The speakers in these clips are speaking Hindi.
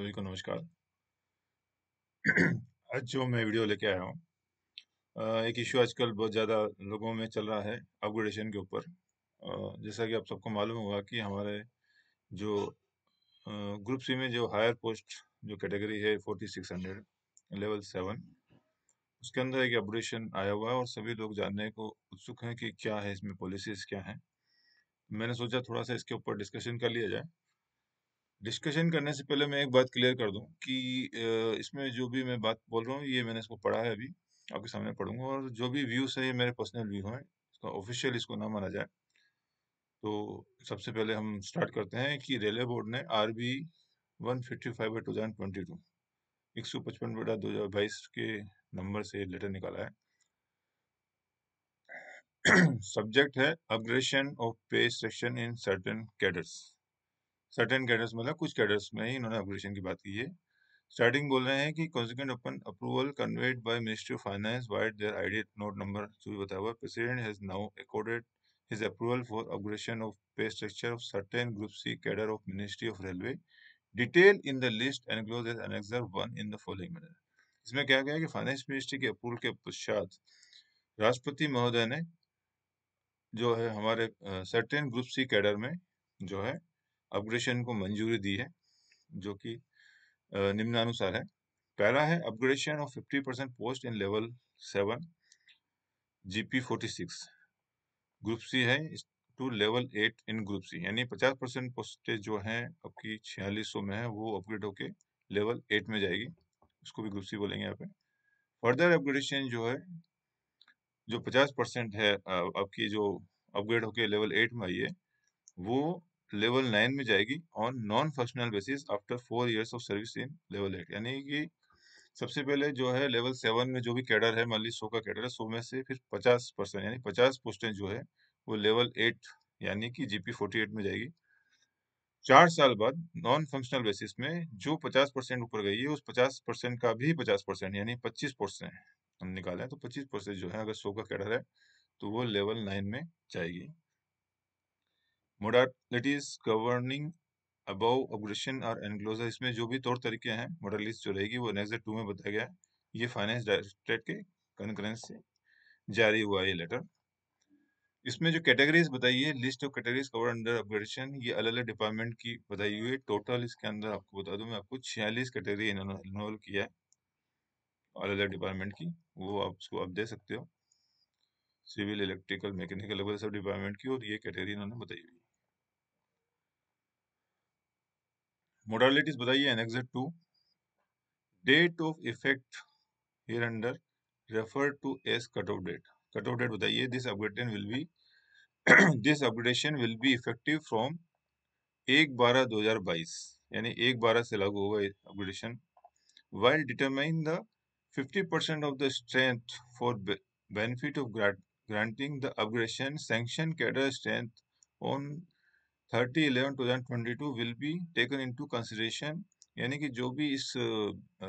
सभी को नमस्कार आज जो मैं वीडियो लेके आया हूँ एक इश्यू आजकल बहुत ज़्यादा लोगों में चल रहा है अपग्रेडेशन के ऊपर जैसा कि आप सबको मालूम होगा कि हमारे जो ग्रुप सी में जो हायर पोस्ट जो कैटेगरी है forty six hundred level seven उसके अंदर एक अपग्रेडेशन आया हुआ है और सभी लोग जानने को उत्सुक हैं कि क्या है इसमें पॉलिसीज़ क्या हैं मैंने सोचा थोड़ा सा इसके ऊपर डिस्कशन कर लिया जाए डिस्कशन करने से पहले मैं एक बात क्लियर कर दूं कि इसमें जो भी मैं बात बोल रहा हूं ये मैंने इसको पढ़ा है अभी आपके सामने पढ़ूंगा और जो भी व्यूज है ये मेरे पर्सनल व्यू हैं इसका ऑफिशियल इसको ना माना जाए तो सबसे पहले हम स्टार्ट करते हैं कि रेलवे बोर्ड ने R B one fifty five two thousand twenty two एक सौ पचपन बटा दो हज़ार बाईस के नंबर से लेटर निकाला है सब्जेक्ट है upgradation of pay section in certain cadres certain cadres मतलब कुछ कैडर्स में ही इन्होंने अपग्रेडेशन की बात की है स्टार्टिंग बोल रहे हैं कि consequent upon approval conveyed by ministry of finance vide their ID note number जो भी बताया हुआ president has now accorded his his approval for upgradation of pay structure of certain Group C cadre of Ministry of Railway detailed in the list enclosed as Annexer one in the following manner इसमें क्या गया कि फाइनेंस मिनिस्ट्री के अप्रूवल के पश्चात राष्ट्रपति महोदय ने जो है हमारे सर्टेन ग्रुप सी कैडर में जो है अपग्रेडेशन को मंजूरी दी है जो कि निम्नानुसार है पहला है upgradation of 50 percent post in level seven GP 46 group C है to level eight in group C यानी 50 परसेंट पोस्टेज जो है आपकी सौ में है वो अपग्रेड होके लेवल एट में जाएगी उसको भी ग्रुप सी बोलेंगे यहाँ पे फर्दर अपग्रेडेशन जो है जो 50 परसेंट है आपकी जो अपग्रेड होके लेवल एट में आई है वो लेवल नाइन में जाएगी on non functional basis after four years of service in level eight यानी कि सबसे पहले जो है लेवल सेवन में जो भी कैडर है मान ली सो का कैडर है सो में से फिर पचास परसेंट यानी पचास पोस्टें जो है वो लेवल एट यानी कि जीपी फोर्टी एट में जाएगी चार साल बाद नॉन फंक्शनल बेसिस में जो पचास परसेंट ऊपर गई है उस पचास परसेंट का भी पचास परसेंट यानी पच्चीस परसेंट हम निकाले तो पच्चीस परसेंट जो है अगर सो का कैडर है तो वो लेवल नाइन में जाएगी मोडालिटीज गवर्निंग अबाउ ऑब्रेशन और एनक्लोजर इसमें जो भी तौर तरीके हैं मोडालिटीज जो रहेगी वो नेक्स्ट टू में बताया गया ये फाइनेंस डायरेक्टरेट के कॉन्करेंस से जारी हुआ ये लेटर इसमें जो कैटेगरीज बताई है list of categories cover under upgradation ये अलग अलग डिपार्टमेंट की बताई हुई है टोटल इसके अंदर आपको बता दूं मैं आपको छियालीस कैटेगरी इन्होंने इन्वॉल्व किया है अलग अलग डिपार्टमेंट की वो आप उसको आप दे सकते हो सिविल इलेक्ट्रिकल मैकेनिकल सब डिपार्टमेंट की और ये कैटेगरी इन्होंने बताई हुई मोडालिटीज बताइए annexed to date of effect here under refer to as cut off date cut off date बताइए this upgradation will be this upgradation will be effective from एक बारह दो हजार बाईस यानी एक बारह से लागू होगा upgradation while determine the fifty percent of the strength for benefit of granting the upgradation sanction cadre strength on thirty eleven two thousand twenty two will be taken into consideration यानी कि जो भी इस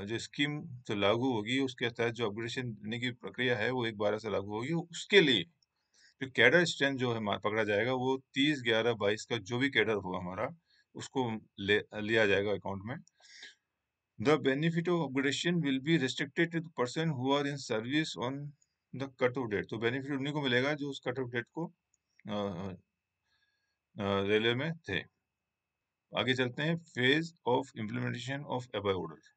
जो स्कीम तो लागू होगी उसके तहत जो अपग्रेडेशन देने की प्रक्रिया है वो एक बारह से लागू होगी उसके लिए जो कैडर स्ट्रेंथ जो है पकड़ा जाएगा वो तीस ग्यारह बाईस का जो भी कैडर होगा हमारा उसको ले लिया जाएगा अकाउंट में the benefit of upgradation will be restricted to person who are in service on the cut off date तो बेनिफिट उन्हीं को मिलेगा जो उस कट ऑफ डेट को रेलवे में थे आगे चलते हैं फेज ऑफ इम्प्लीमेंटेशन ऑफ एब ऑर्डर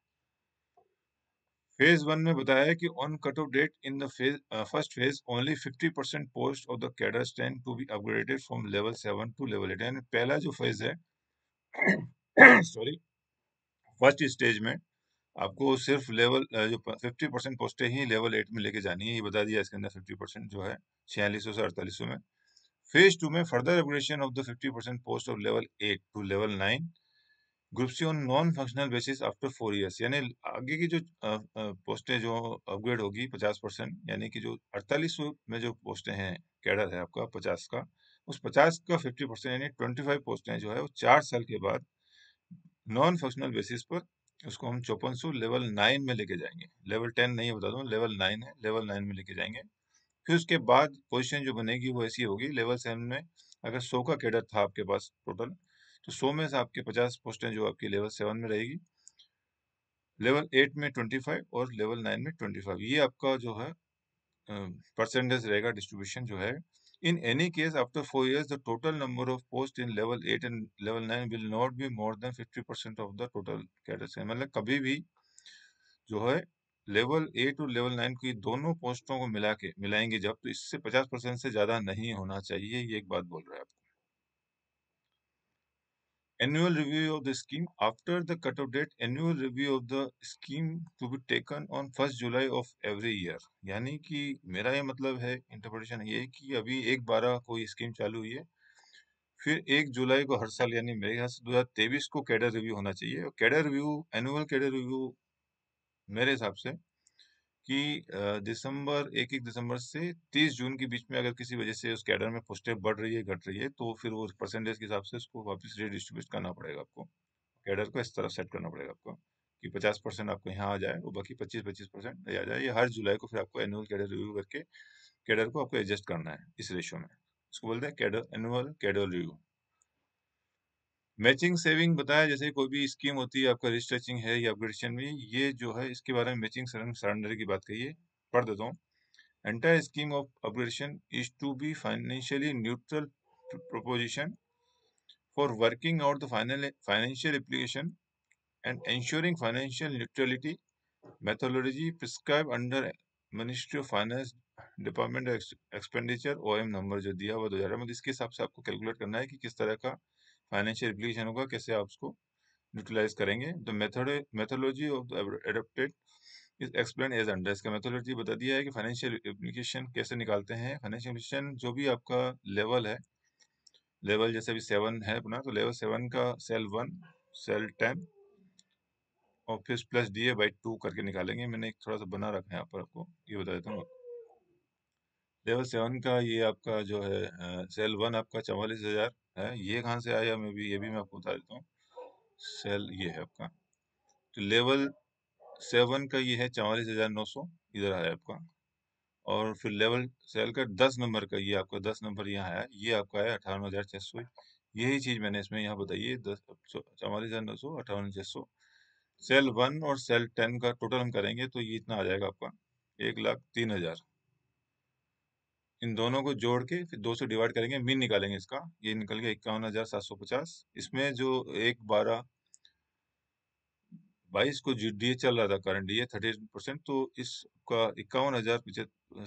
फेज वन में बताया है कि on cut off date in the phase first phase only fifty percent post of the cadre stand to B upgraded from level seven to level eight यानी पहला जो फेज है सॉरी फर्स्ट स्टेज में आपको सिर्फ लेवल जो फिफ्टी परसेंट पोस्टें ही लेवल एट में लेके जानी है ये बता दिया इसके अंदर फिफ्टी परसेंट जो है छियालीस सौ से अड़तालीस सौ में Phase 2 में further upgradation of the 50% post of level 8 to level 9 group C on non functional basis after four years यानी आगे की जो पोस्टें जो अपग्रेड होगी 50 परसेंट यानी कि जो 48 में जो पोस्टें हैं कैडर है आपका 50 का उस 50 का 50 परसेंट यानी 25 पोस्टें जो है वो चार साल के बाद नॉन फंक्शनल बेसिस पर उसको हम चौपन लेवल नाइन में लेके जाएंगे लेवल टेन नहीं बता दूँ लेवल नाइन है लेवल नाइन में लेके जाएंगे फिर उसके बाद पोजीशन जो बनेगी वो ऐसी होगी लेवल सेवन में अगर सौ का कैडर था आपके पास टोटल तो सौ में से आपके पचास पोस्टें जो आपकी लेवल सेवन में रहेगी लेवल एट में ट्वेंटी फाइव और लेवल नाइन में ट्वेंटी फाइव ये आपका जो है परसेंटेज रहेगा डिस्ट्रीब्यूशन जो है any case after four years the total number of post in level eight and level nine will not be more than fifty percent of the total cadre. मतलब कभी भी जो है level A to level nine की दोनों पोस्टों को मिला के मिलाएंगे जब तो इससे पचास परसेंट से ज्यादा नहीं होना चाहिए ये एक बात बोल रहा है आपको annual review of the scheme after the cut off date annual review of the scheme to be taken on first July of every year यानी कि मेरा ये मतलब है इंटरप्रिटेशन ये कि अभी एक बारह कोई स्कीम चालू हुई है फिर एक जुलाई को हर साल यानी मेरे ख्याल से दो हजार तेईस को कैडर रिव्यू होना चाहिए cadre review annual cadre review मेरे हिसाब से कि दिसंबर एक एक दिसंबर से तीस जून के बीच में अगर किसी वजह से उस कैडर में पोस्टें बढ़ रही है घट रही है तो फिर वो परसेंटेज के हिसाब से उसको वापस रिडिस्ट्रीब्यूट करना पड़ेगा आपको कैडर को इस तरह सेट करना पड़ेगा आपको कि पचास परसेंट आपको यहाँ आ जाए और बाकी पच्चीस पच्चीस परसेंट आ जाए ये हर जुलाई को फिर आपको एनुअल कैडर रिव्यू करके कैडर को आपको एडजस्ट करना है इस रेशियो में इसको बोलते हैं cadre annual cadre review matching saving बताया जैसे कोई भी स्कीम होती है आपका रिस्ट्रेचिंग है या अपग्रेडेशन में ये जो है इसके बारे में मैचिंग सरेंडर की बात कही पढ़ देता हूँ entire scheme of upgradation is to be financially neutral proposition for working out financial application and ensuring financial neutrality methodology prescribe under ministry of finance department expenditure O M number जो दिया हुआ दो हजार इसके हिसाब से आपको कैलकुलेट करना है कि किस तरह का फाइनेंशियल एप्लीकेशन होगा कैसे आप उसको यूटिलाइज करेंगे the method methodology of adapted is explain as under इसका मेथोलॉजी बता दिया है कि फाइनेंशियल एप्लीकेशन कैसे निकालते हैं फाइनेंशियल एप्लीकेशन जो भी आपका लेवल है लेवल जैसे अभी सेवन है अपना तो लेवल सेवन का सेल वन सेल टेन और फिर plus D A by two करके निकालेंगे मैंने एक थोड़ा सा बना रखा है यहाँ पर आपको ये बता देता हूँ आपको लेवल सेवन का ये आपका जो है सेल वन आपका चवालीस हज़ार है ये कहाँ से आया मैं भी ये भी मैं आपको बता देता हूँ सेल ये है आपका तो लेवल सेवन का ये है चवालीस हज़ार नौ सौ इधर आया आपका और फिर लेवल सेल का दस नंबर का ये आपका दस नंबर यहाँ आया ये आपका है अठावन हज़ार छः सौ यही चीज़ मैंने इसमें यहाँ बताइए दस चवालीस हज़ार नौ सौ अठावन छह सौ सेल वन और सेल टेन का टोटल हम करेंगे तो ये इतना आ जाएगा आपका एक लाख तीन हज़ार इन दोनों को जोड़ के फिर दो सौ डिवाइड करेंगे मीन निकालेंगे इसका ये निकल गया इक्यावन हज़ार सात सौ पचास इसमें जो एक बारह बाईस को जी डी चल रहा था current D A thirty percent तो इसका इक्यावन हज़ार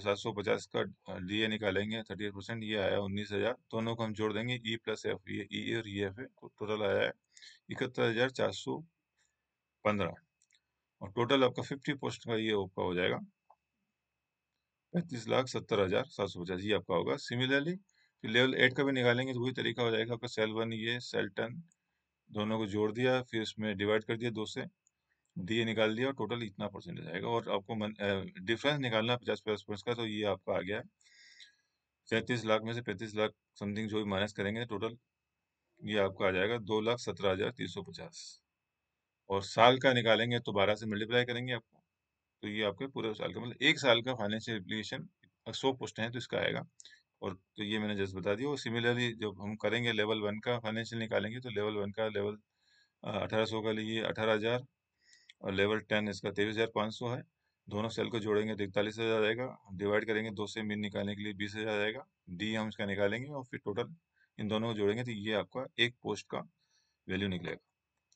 सात सौ पचास का डी ए निकालेंगे थर्टी एट परसेंट ये आया उन्नीस हज़ार दोनों को हम जोड़ देंगे ई प्लस एफ ये ई e और ई एफ है तो टोटल आया है इकहत्तर हज़ार चार सौ पंद्रह और टोटल आपका फिफ्टी परसेंट का ये आपका हो जाएगा पैंतीस लाख सत्तर हजार सात सौ पचास ये आपका होगा सिमिलरली फिर लेवल एट का भी निकालेंगे तो वही तरीका हो जाएगा आपका सेल वन ये सेल टन दोनों को जोड़ दिया फिर इसमें डिवाइड कर दिया दो से डी निकाल दिया और टोटल इतना परसेंटेज आएगा और आपको डिफरेंस निकालना है पचास पचास पॉइंट्स का तो ये आपका आ गया सैंतीस लाख में से पैंतीस लाख समथिंग जो भी माइनस करेंगे टोटल तो ये आपका आ जाएगा दो लाख सत्रह हजार तीन सौ पचास और साल का निकालेंगे तो बारह से मल्टीप्लाई करेंगे आपको तो ये आपके पूरे साल का मतलब एक साल का फाइनेंशियल एप्लीकेशन सौ पोस्ट हैं तो इसका आएगा और तो ये मैंने जस्ट बता दिया और सिमिलरली जब हम करेंगे लेवल वन का फाइनेंशियल निकालेंगे तो लेवल वन का लेवल अठारह सौ का लिए अठारह हज़ार और लेवल टेन इसका तेईस हज़ार पाँच सौ है दोनों सेल को जोड़ेंगे तो इकतालीस हज़ार आएगा डिवाइड करेंगे दो से मीन निकालने के लिए बीस हज़ार आएगा डी हम इसका निकालेंगे और फिर टोटल इन दोनों को जोड़ेंगे तो ये आपका एक पोस्ट का वैल्यू निकलेगा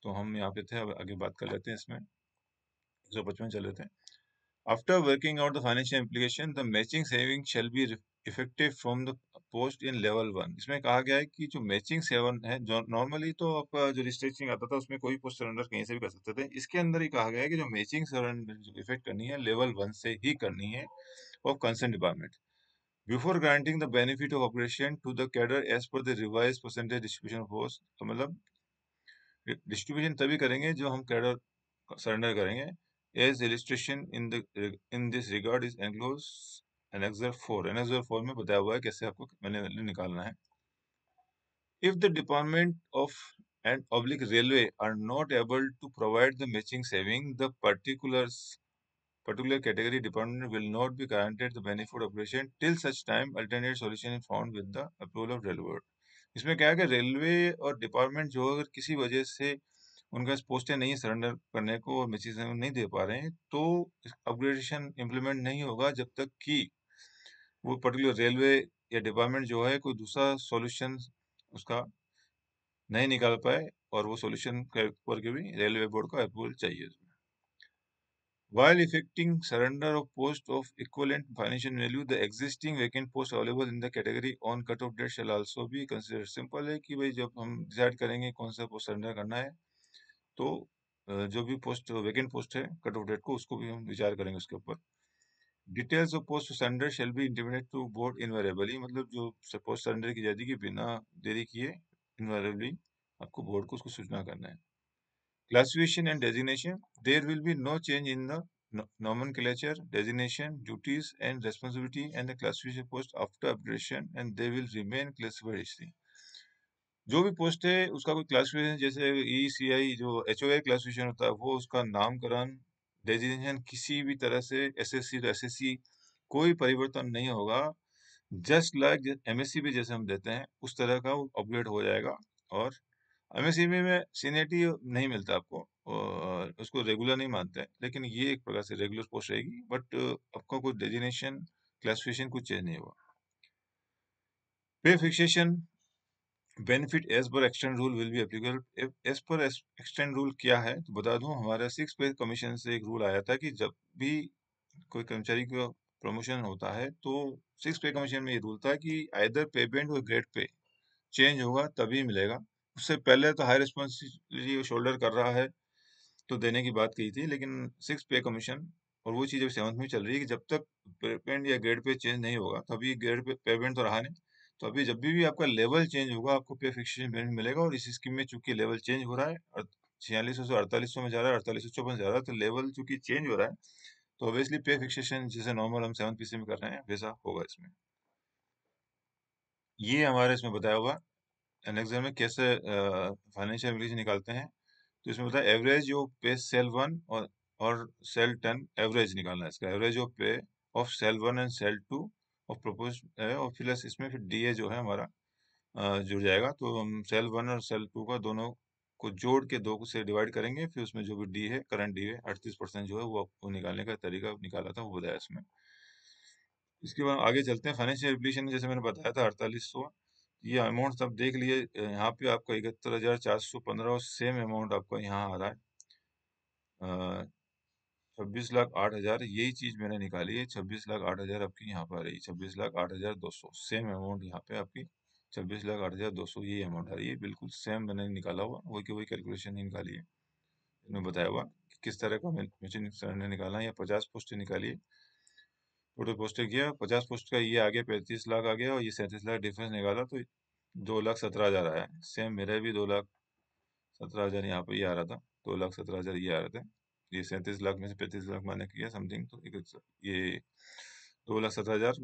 तो हम यहाँ पे थे अब आगे बात कर लेते हैं इसमें एक सौ पचपन चल रहे थे After working out the financial implication, the matching saving shall be effective from the post in level one इसमें कहा गया है कि जो मैचिंग सेवन है जो नॉर्मली तो आप जो रिस्ट्रिक्शन आता था उसमें कोई पोस्ट सरेंडर कहीं से भी कर सकते थे इसके अंदर ही कहा गया है कि जो मैचिंग सरेंडर जो इफेक्ट करनी है लेवल वन से ही करनी है of concern department before granting the benefit of operation to the cadre as per the revise percentage distribution तो मतलब डिस्ट्रीब्यूशन तभी करेंगे जो हम कैडर सरेंडर करेंगे as illustration in in this regard is enclose annexure four annexure four में बताया हुआ है कैसे आपको मैंने निकालना है if the department of and public railway are not able to provide the matching saving the particulars particular category department will not be guaranteed benefit operation till such time alternate solution is found with of railway इसमें क्या है कि रेलवे और डिपार्टमेंट जो अगर किसी वजह से उनका इस पोस्टें नहीं सरेंडर करने को और मैसेज नहीं दे पा रहे हैं तो अपग्रेडेशन इम्प्लीमेंट नहीं होगा जब तक कि वो पर्टिकुलर रेलवे या डिपार्टमेंट जो है कोई दूसरा सॉल्यूशन उसका नहीं निकाल पाए और वो सॉल्यूशन करके भी रेलवे बोर्ड का अप्रूवल चाहिए उसमें While effecting surrender of post of equivalent financial value the existing vacant post available in the category on cut off date shall also भी कंसिडर सिंपल है कि भाई जब हम डिसाइड करेंगे कौन सा पोस्ट सरेंडर करना है तो जो भी पोस्ट वेकेंट पोस्ट है कट ऑफ डेट को उसको भी हम विचार करेंगे उसके ऊपर details of post surrender shall be intermediate to board invariably मतलब जो पोस्ट सरेंडर की जाएगी बिना देरी किए इनवेरेबली आपको बोर्ड को उसको सूचना करना है classification and designation there will be no change in the nomenclature designation duties and responsibility and the classification post after upgradation and they will remain classified history. जो भी पोस्ट है उसका कोई क्लासिफिकेशन जैसे ई सी आई जो एच ओ आई क्लासिफिकेशन होता है वो उसका नामकरण डेजिग्नेशन किसी भी तरह से S S S to C कोई परिवर्तन नहीं होगा जस्ट लाइक एमएससी भी जैसे हम देते हैं उस तरह का वो अपग्रेड हो जाएगा और एमएससी में, में सीनियरिटी नहीं मिलता आपको और उसको रेगुलर नहीं मानते हैं लेकिन ये एक प्रकार से रेगुलर पोस्ट रहेगी बट आपका कुछ डेजिनेशन क्लासिफिकेशन कुछ चेंज नहीं हुआ pay fixation benefit as per extend rule will be applicable as per extend rule क्या है तो बता दूं हमारे सिक्स पे कमीशन से एक रूल आया था कि जब भी कोई कर्मचारी का प्रमोशन होता है तो सिक्स पे कमीशन में ये रूल था कि आइदर पेमेंट और ग्रेड पे चेंज होगा तभी मिलेगा उससे पहले तो हाई रिस्पॉन्सिबिलिटी शोल्डर कर रहा है तो देने की बात कही थी लेकिन सिक्स पे कमीशन और वो चीज़ अब सेवंथ में चल रही है कि जब तक पेमेंट या ग्रेड पे चेंज नहीं होगा तभी ग्रेड पे पेमेंट तो रहा नहीं तो अभी जब भी, भी आपका लेवल चेंज होगा आपको पे फिक्सेशन बेनिफिट मिलेगा और इस स्कीम में चूंकि लेवल चेंज हो रहा है छियालीस सौ से अड़तालीस सौ में जा रहा है अड़तालीस सौ चौपन जा रहा है तो लेवल चूंकि चेंज हो रहा है तो ऑब्वियसली पे फिक्सेशन जैसे नॉर्मल हम सेवन पीसी में कर रहे हैं वैसा होगा इसमें ये हमारे इसमें बताया हुआ एक्सर में कैसे फाइनेंशियल रिलीज निकालते हैं तो इसमें बताया average of pay cell one और और सेल टेन एवरेज निकालना है इसका average of pay of cell one and cell two of propose है और फिलस इसमें फिर डी ए जो है हमारा जुड़ जाएगा तो हम सेल वन और सेल टू का दोनों को जोड़ के दो से डिवाइड करेंगे फिर उसमें जो भी डी है करंट डी है अड़तीस परसेंट जो है वो आपको निकालने का तरीका निकाला था वो बताया इसमें इसके बाद आगे चलते हैं फाइनेंशियल एप्लीकेशन जैसे मैंने बताया था अड़तालीस सौ ये अमाउंट सब देख लिए यहाँ पे आपका इकहत्तर हज़ार चार सौ पंद्रह और सेम अमाउंट आपका यहाँ आ रहा है छब्बीस लाख आठ हजार यही चीज मैंने निकाली है छब्बीस लाख आठ हजार आपकी यहाँ पर आ रही है छब्बीस लाख आठ हजार दो सौ सेम अमाउंट यहाँ पे आपकी छब्बीस लाख आठ हजार दो सौ यही अमाउंट आ रही है बिल्कुल सेम मैंने निकाला हुआ वही की वही कैलकुलेशन ही निकाली है इन्होंने बताया हुआ कि किस तरह का मैंने निकाला है या पचास पोस्ट निकाली है टोटल पोस्ट किया पचास पोस्ट का ये आ गया पैंतीस लाख आ गया और ये सैंतीस लाख डिफरेंस निकाला तो दो लाख सत्रह हजार आया सेम मेरा भी दो लाख सत्रह हजार यहाँ पे ये आ रहा था दो लाख सत्रह हजार ये आ रहा था ये सैंतीस लाख में से पैंतीस लाख माने किया समथिंग तो ये दो लाख सत्रह हज़ार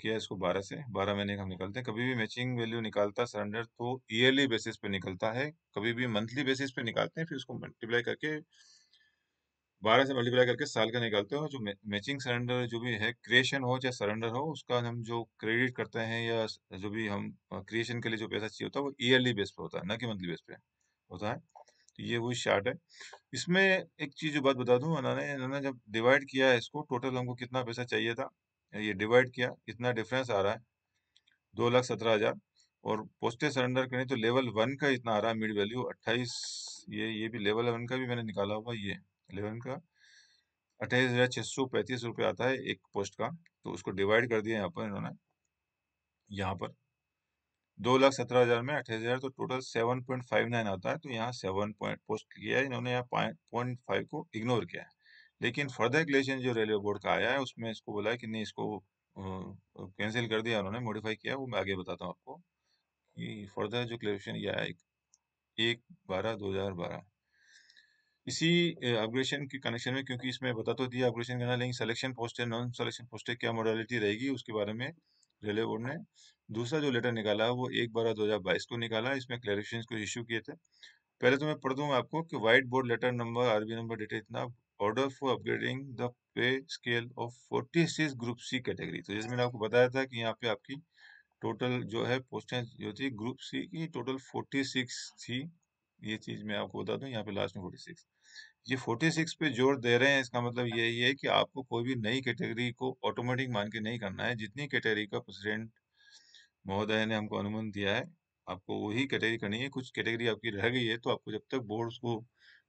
किया इसको बारह से बारह महीने का हम निकालते हैं कभी भी मैचिंग वैल्यू निकालता सरेंडर तो ईयरली बेसिस पे निकलता है कभी भी मंथली बेसिस पे निकालते हैं फिर उसको मल्टीप्लाई करके बारह से मल्टीप्लाई करके साल का निकालते हो जो मैचिंग सरेंडर जो भी है क्रिएशन हो चाहे सरेंडर हो उसका हम जो क्रेडिट करते हैं या जो भी हम क्रिएशन के लिए जो पैसा चाहिए होता है वो ईयरली बेस पे होता है ना कि मंथली बेस पे होता है तो ये वही शार्ट है इसमें एक चीज जो बात बता दू इन्होंने इन्होंने जब डिवाइड किया है इसको टोटल हमको कितना पैसा चाहिए था ये डिवाइड किया कितना डिफरेंस आ रहा है दो लाख सत्रह हजार और पोस्टेज सरेंडर करें तो लेवल वन का इतना आ रहा है मिड वैल्यू अट्ठाईस ये ये भी लेवल वन का भी मैंने निकाला हुआ ये लेवन का अट्ठाईस हजार छः सौ पैंतीस रुपये आता है एक पोस्ट का तो उसको डिवाइड कर दिया यहाँ पर इन्होंने यहाँ पर दो लाख सत्रह हजार में अट्ठाईस हजार तो total seven point five nine आता है तो यहाँ सेवन पॉइंट पोस्ट किया है इन्होंने यहाँ पॉइंट फाइव को इग्नोर किया है लेकिन फर्दर क्लेशन जो रेलवे बोर्ड का आया है उसमें इसको बोला है कि नहीं इसको कैंसिल कर दिया उन्होंने मॉडिफाई किया वो मैं आगे बताता हूँ आपको कि फर्दर जो कैलकुलेशन यह आया एक बारह दो हजार बारह इसी अपग्रेशन के कनेक्शन में क्योंकि इसमें बता तो दिया अपग्रेशन करना लेकिन सिलेक्शन पोस्ट है नॉन सिलेक्शन पोस्ट क्या मॉडलिटी रहेगी उसके बारे में रेलवे बोर्ड ने दूसरा जो लेटर निकाला वो एक बारह दो हजार बाईस को निकाला इसमें क्लैरिफिकेशन को इशू किए थे पहले तो मैं पढ़ दूँ आपको कि white board letter number RB number data इतना order for upgrading the pay scale of forty six group C category तो जैसे मैंने आपको बताया था कि यहाँ पे आपकी टोटल जो है पोस्टें जो थी ग्रुप सी की टोटल फोर्टी सिक्स थी ये चीज़ मैं आपको बता दूँ यहाँ पे लास्ट में फोर्टी सिक्स ये 46 पे जोर दे रहे हैं इसका मतलब यही है कि आपको कोई भी नई कैटेगरी को ऑटोमेटिक मान के नहीं करना है जितनी कैटेगरी का प्रेसिडेंट महोदय ने हमको अनुमान दिया है आपको वही कैटेगरी करनी है कुछ कैटेगरी आपकी रह गई है तो आपको जब तक बोर्ड को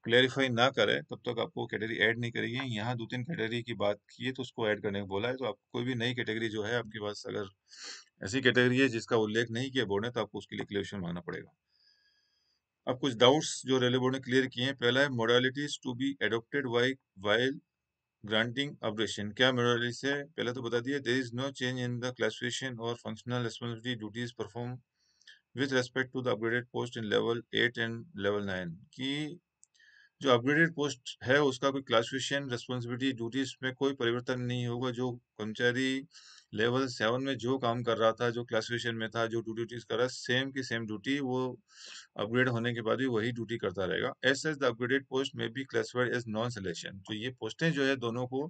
क्लैरिफाई ना करे तब तक आपको कैटेगरी ऐड नहीं करेगी यहाँ दो तीन कैटेगरी की बात की है तो उसको ऐड करने को बोला है तो आप कोई भी नई कैटेगरी जो है आपके पास अगर ऐसी कैटेगरी है जिसका उल्लेख नहीं किया बोर्ड ने तो आपको उसके लिए क्लेरिफिकेशन मांगना पड़ेगा अब कुछ डाउट्स जो रेलवे बोर्ड ने क्लियर किए हैं पहला है modalities to be adopted by while granting operation क्या मोडालिटीज है पहले तो बता दिया there is no change in the classification और functional responsibility duties perform with respect to the upgraded post in level eight and level nine की जो अपग्रेडेड पोस्ट है उसका कोई क्लासिफिकेशन रिस्पॉन्सिबिलिटी ड्यूटीज में कोई परिवर्तन नहीं होगा जो कर्मचारी लेवल सेवन में जो काम कर रहा था जो क्लासिफिकेशन में था जो ड्यूटीज कर रहा सेम की सेम ड्यूटी वो अपग्रेड होने के बाद भी वही ड्यूटी करता रहेगा as is the upgraded post में भी क्लासिफाइड एज नॉन सिलेक्शन तो ये पोस्टें जो है दोनों को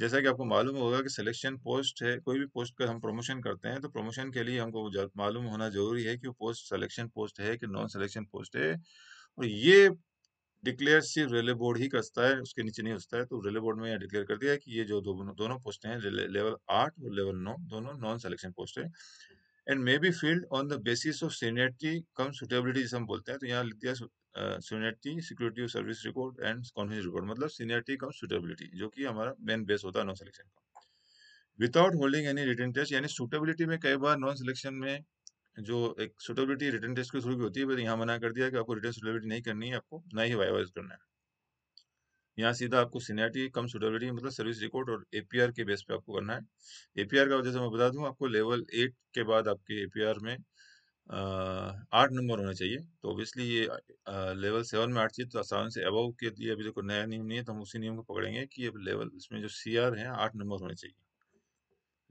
जैसा कि आपको मालूम होगा कि सिलेक्शन पोस्ट है कोई भी पोस्ट का हम प्रमोशन करते हैं तो प्रमोशन के लिए हमको मालूम होना जरूरी है कि वो पोस्ट सिलेक्शन पोस्ट है कि नॉन सिलेक्शन पोस्ट है और ये डिक्लेयर सिर्फ रेलवे बोर्ड ही करता है उसके नीचे नहीं होता है तो रेलवे बोर्ड में डिक्लेयर कर दिया है कि ये जो दोनों दोनों पोस्टें हैं लेवल आठ और लेवल नौ दोनों नॉन सिलेक्शन पोस्ट है and may be filled on the basis of seniority cum suitability जिसे हम बोलते हैं तो यहाँ लिख दिया seniority security of service record and confidence record मतलब सीनियरिटी कम सुटेबिलिटी जो कि हमारा मेन बेस होता है नॉन सिलेक्शन का without holding any written test यानी सुटेबिलिटी में कई बार नॉन सिलेक्शन में जो एक सुटेबिलिटी रिटर्न टेस्ट के थ्रू भी होती है बट यहाँ मना कर दिया कि आपको रिटर्न सुटेबिलिटी नहीं करनी है आपको ना ही वाइज करना है यहाँ सीधा आपको सीनियरिटी कम सुटेबिलिटी मतलब सर्विस रिकॉर्ड और एपीआर के बेस पे आपको करना है एपीआर का जैसे मैं बता दूँ आपको लेवल एट के बाद आपके एपीआर में आठ नंबर होना चाहिए तो ऑब्वियसली ये आ, लेवल सेवन में आठ चाहिए तो सेवन से अबव के लिए अभी देखो नया नियम नहीं है तो हम उसी नियम को पकड़ेंगे कि अब लेवल इसमें जो सी आर है आठ नंबर होने चाहिए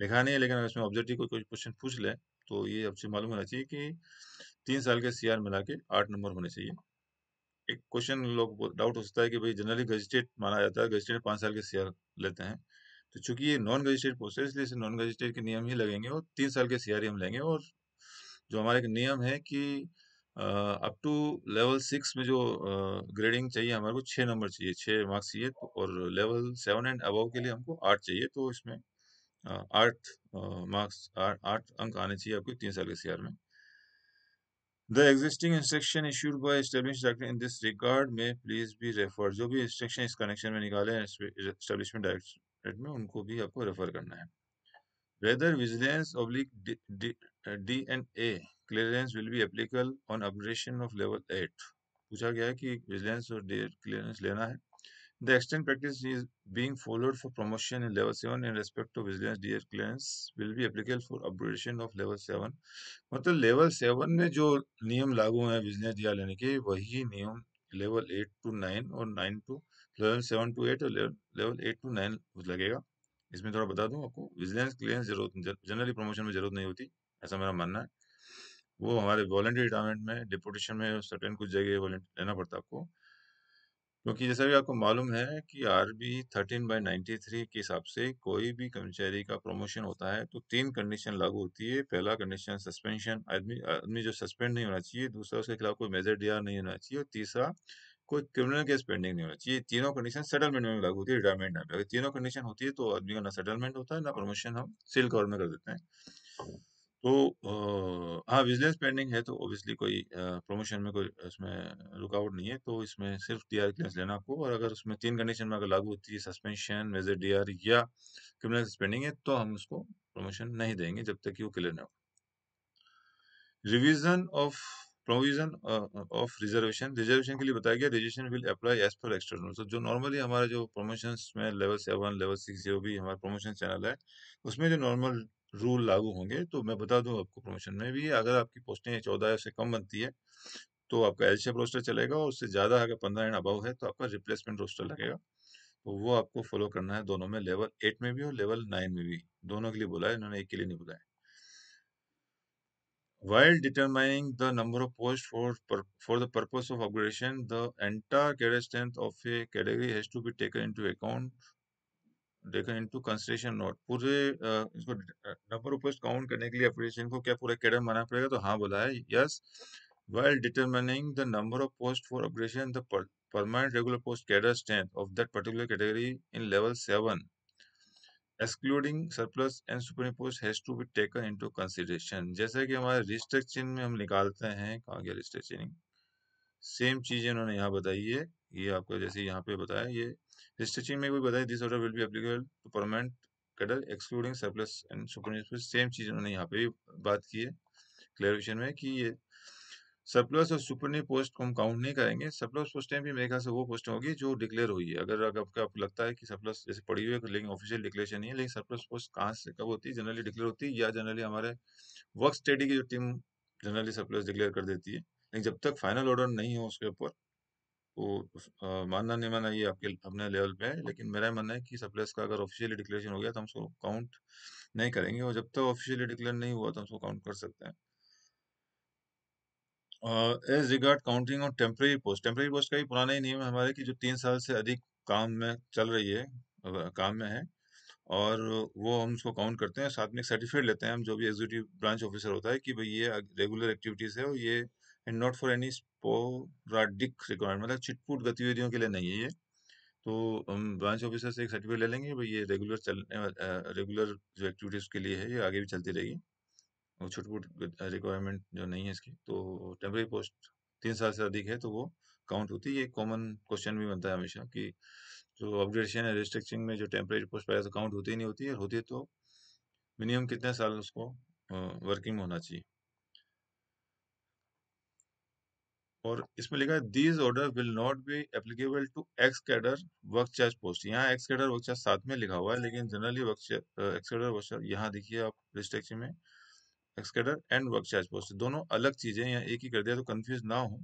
लिखा नहीं है लेकिन अगर इसमें ऑब्जेक्टिव कोई क्वेश्चन पूछ ले तो ये आपसे मालूम होना चाहिए कि तीन साल के सीआर मिला के आठ नंबर होने चाहिए एक क्वेश्चन लोग डाउट हो सकता है कि भाई जनरली गजिस्ट्रेट माना जाता है गजिस्ट्रेट पाँच साल के सीआर लेते हैं तो चूंकि ये नॉन गजिस्ट्रेट पोस्ट है इसलिए नॉन गजिस्ट्रेट के नियम ही लगेंगे और तीन साल के सी हम लेंगे और जो हमारा एक नियम है कि अप टू लेवल सिक्स में जो ग्रेडिंग चाहिए हमारे को छः नंबर चाहिए छः मार्क्स चाहिए तो और लेवल सेवन एंड अबव के लिए हमको आठ चाहिए तो इसमें आठ मार्क्स आठ अंक आने चाहिए आपको तीन साल के सीआर में the existing instruction issued by establish director in this record में प्लीज भी रेफर जो भी इंस्ट्रक्शन इस कनेक्शन में निकाले स्टेब्लिशमेंट डायरेक्टरेट में उनको भी आपको रेफर करना है whether vigilance oblique D and A clearance will be applicable on upgradation of level eight पूछा गया है कि विजिलेंस और डी क्लियरेंस लेना है The extent practice is being followed for promotion in level 7 in respect to vigilance DA clearance will be applicable for upgradation of level 7. मतलब लेवल सेवन में जो नियम लागू हैं बिजनेस डीआर लेने के वही नियम लेवल एट टू नाइन और nine to level seven to eight और लेवल एट टू नाइन लगेगा इसमें थोड़ा बता दूं आपको विजिलेंस क्लियरेंस जरूरत जनरली प्रमोशन में जरूरत नहीं होती ऐसा मेरा मानना है वो हमारे वॉलंटियर रिटायरमेंट में डिपोटेशन में सर्टेन कुछ जगह लेना पड़ता है आपको क्योंकि जैसा भी आपको मालूम है कि R B thirteen by ninety three के हिसाब से कोई भी कर्मचारी का प्रमोशन होता है तो तीन कंडीशन लागू होती है पहला कंडीशन सस्पेंशन आदमी आदमी जो सस्पेंड नहीं होना चाहिए दूसरा उसके खिलाफ कोई मेजर डी नहीं होना चाहिए और तीसरा कोई क्रिमिनल केस पेंडिंग नहीं होना चाहिए तीनों कंडीशन सेटलमेंट में लागू होती है रिटायरमेंट में अगर तीनों कंडीशन होती है तो आदमी का ना सेटलमेंट होता है ना प्रमोशन हम सील कवर में कर देते हैं तो हाँ, विजिलेंस पेंडिंग है तो ऑब्वियसली कोई प्रमोशन में कोई इसमें रुकावट नहीं है। तो इसमें सिर्फ डी आर क्लियरेंस लेना आपको और अगर उसमें तीन कंडीशन में अगर लागू होती है सस्पेंशन, मेजर डी आर या क्रिमिनल सस्पेंडिंग है तो हम उसको प्रमोशन नहीं देंगे जब तक कि वो क्लियर ना हो। Revision of provision of reservation reservation के लिए बताया गया reservation will apply as per external. तो जो नॉर्मली हमारे जो प्रमोशन में लेवल सेवन लेवल सिक्स जो भी हमारा प्रमोशन चैनल है, उसमें जो नॉर्मल रूल लागू होंगे तो मैं बता दूं आपको प्रमोशन में भी अगर आपकी पोस्टें चौदह से कम बनती है तो आपका एल शेप रोस्टर चलेगा और उससे ज़्यादा अगर पंद्रह एंड अबव है तो आपका रिप्लेसमेंट रोस्टर हाँ। लगेगा तो वो आपको फॉलो करना है दोनों में लेवल एट में भी और लेवल नाइन में भी दोनों के लिए बोला है इन्होंने एक के लिए नहीं बुलाया है determining the number of post for for the purpose of upgradation the entire cadre strength of a category has to be taken into account देखा इनटू कंसेशन नोट पूरे इसको नंबर ऊपर काउंट करने के लिए अप्लीकेशन को क्या पूरा कैडर माना पड़ेगा तो हाँ बोला है yes well determining the number of post for operation the permanent regular post cadre strength of that particular category in level seven excluding surplus and super impost has to be taken in consideration जैसे कि हमारे रिस्ट्रक्चरिंग में हम निकालते हैं कहाँ गया रिस्ट्रक्चरिंग सेम चीज़ें उन्होंने यहाँ बताई है ये आपको जैसे यहाँ पे बताया ये Restitching में कोई बताया this order will be applicable to permanent cattle excluding surplus and supernumerary same चीज उन्होंने यहाँ पे भी बात की है क्लैरिफिकेशन में कि ये सरप्लस और सुपरनी पोस्ट को हम काउंट नहीं करेंगे सरप्लस पोस्टें भी मेरे ख्याल से वो पोस्टें होगी जो डिक्लेयर हुई है अगर आपको आप लगता है कि सरप्लस जैसे पड़ी हुई है लेकिन ऑफिशियल डिक्लेरेशन नहीं है लेकिन सरप्लस पोस्ट कहाँ से कब होती है जनरली डिक्लेयर होती है या जनरली हमारे वर्क स्टडी की जो टीम जनरली सरप्लस डिक्लेयर कर देती है लेकिन जब तक फाइनल ऑर्डर नहीं हो उसके ऊपर तो मानना नहीं मानना ये आपके अपने लेवल पे है, लेकिन मेरा मानना है कि सप्लेस का अगर ऑफ़िशियली डिक्लेरेशन हो गया तो हम उसको काउंट नहीं करेंगे और जब तक तो ऑफ़िशियली डिक्लेयर नहीं हुआ तो हम उसको काउंट कर सकते हैं। As regard counting on temporary post, temporary post का भी पुराना ही नियम है हमारे कि जो तीन साल से अधिक काम में चल रही है काम में है और वो हम उसको काउंट करते हैं, साथ में एक सर्टिफ़िकेट लेते हैं हम जो भी एग्ज़ीक्यूटिव ब्रांच ऑफ़िसर होता है कि भाई ये रेगुलर एक्टिविटीज़ है और ये and not for any sporadic requirement मतलब छिटपुट गतिविधियों के लिए नहीं है ये तो हम ब्रांच ऑफिसर से एक सर्टिफिकेट ले लेंगे भाई ये रेगुलर चलने रेगुलर जो एक्टिविटीज़ के लिए है ये आगे भी चलती रहेगी और छुटपुट रिक्वायरमेंट जो नहीं है इसकी तो टेम्प्रेरी पोस्ट तीन साल से अधिक है तो वो काउंट होती है एक कॉमन क्वेश्चन भी बनता है हमेशा कि जो अपग्रेडेशन है रिस्ट्रिक्चिंग में जो टेम्प्रेरी पोस्ट पाया तो काउंट होती ही नहीं होती है होती है तो मिनिमम कितने साल उसको वर्किंग होना चाहिए और इसमें लिखा है these order will not be applicable to ex cadre work charge post यहाँ एक्स कैडर वर्क चार्ज साथ में लिखा हुआ है लेकिन generally work ex cadre work charge यहाँ देखिए आप रिस्ट्रिक्शन में ex cadre and work charge post दोनों अलग चीजें यहाँ एक ही कर दिया तो कन्फ्यूज ना हो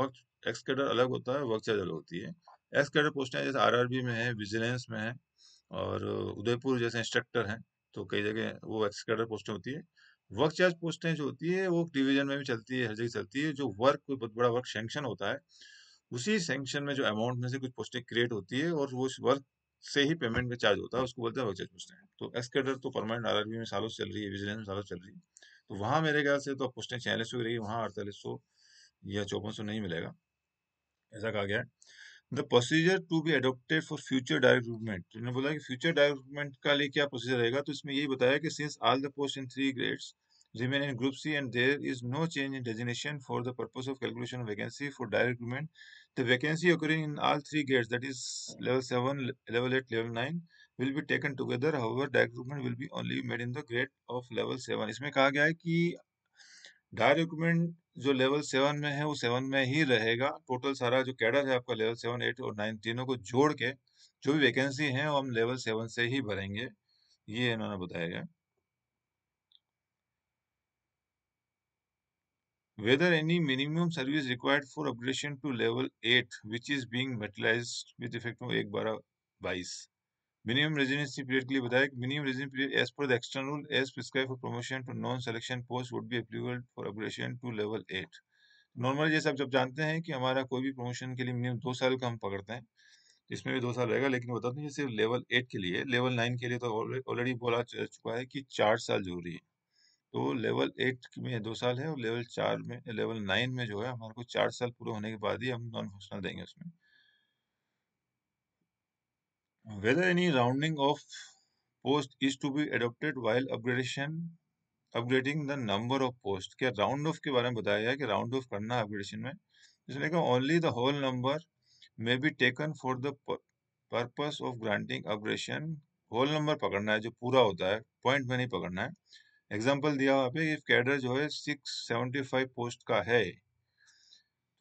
वर्क एक्स कैडर अलग होता है वर्क चार्ज अलग होती है एक्स कैडर पोस्ट जैसे बी में है विजिलेंस में है और उदयपुर जैसे इंस्ट्रक्टर हैं तो कई जगह वो एक्स कैडर पोस्टें होती है वर्क चार्ज पोस्टें जो होती है वो डिवीजन में भी चलती है हर जगह चलती है जो वर्क कोई बहुत बड़ा वर्क सेंक्शन होता है उसी सेंक्शन में जो अमाउंट में से कुछ पोस्टें क्रिएट होती है और वो वर्क से ही पेमेंट का चार्ज होता है उसको बोलते हैं वर्क चार्ज पोस्टें तो एक्सकेडर तो परमानेंट आर में सालों से चल रही है विजिलेंस में सालों से चल रही है तो वहाँ मेरे ख्याल से तो पोस्टें छियालीस सौ रही है वहाँ अड़तालीस सौ या चौपन सौ नहीं मिलेगा ऐसा कहा गया है the procedure to be adopted for future direct recruitment इन्होंने बोला कि फ्यूचर डायरेक्ट रिक्रूटमेंट का लिए क्या प्रोसीजर रहेगा तो इसमें यही बताया कि since all the post in three grades remain in group C and there is no change in designation for the purpose of calculation vacancy for direct recruitment the vacancy according in all three grades that is level seven level eight level nine will be taken together however direct recruitment will be only made in the grade of level seven इसमें कहा गया है कि डायरेक्यूमेंट जो लेवल सेवन में है वो सेवन में ही रहेगा टोटल सारा जो कैडर है आपका लेवल सेवन एट और नाइन तीनों को जोड़ के जो भी वैकेंसी है वो हम लेवल सेवन से ही भरेंगे ये इन्होंने बताया गया whether any minimum service required for upgradation to level 8 which is being materialized with effect of 1 12 22 minimum residency period के लिए बताया कि minimum residency period as per the external rule as prescribe for promotion to non selection post would be approval for upgradation to level eight normally जैसे आप जब जानते हैं कि हमारा कोई भी प्रमोशन के लिए मिनिमम दो साल का हम पकड़ते हैं इसमें भी दो साल रहेगा लेकिन बताते हैं सिर्फ लेवल एट के लिए लेवल नाइन के लिए तो ऑलरेडी बोला चुका है कि चार साल जरूरी है तो लेवल एट में दो साल है और लेवल चार में लेवल नाइन में जो है हमारे को चार साल पूरे होने के बाद ही हम नॉन फंक्शनल देंगे उसमें whether any rounding off post is to be adopted while upgradation upgrading the number of post क्या राउंड ऑफ के बारे में बताया गया कि राउंड ऑफ करना है अपग्रेडेशन में इसमें कहा only the whole number may be taken for the purpose of granting upgradation whole number पकड़ना है जो पूरा होता है पॉइंट में नहीं पकड़ना है एग्जाम्पल दिया वहाँ पे कैडर जो है सिक्स सेवेंटी फाइव पोस्ट का है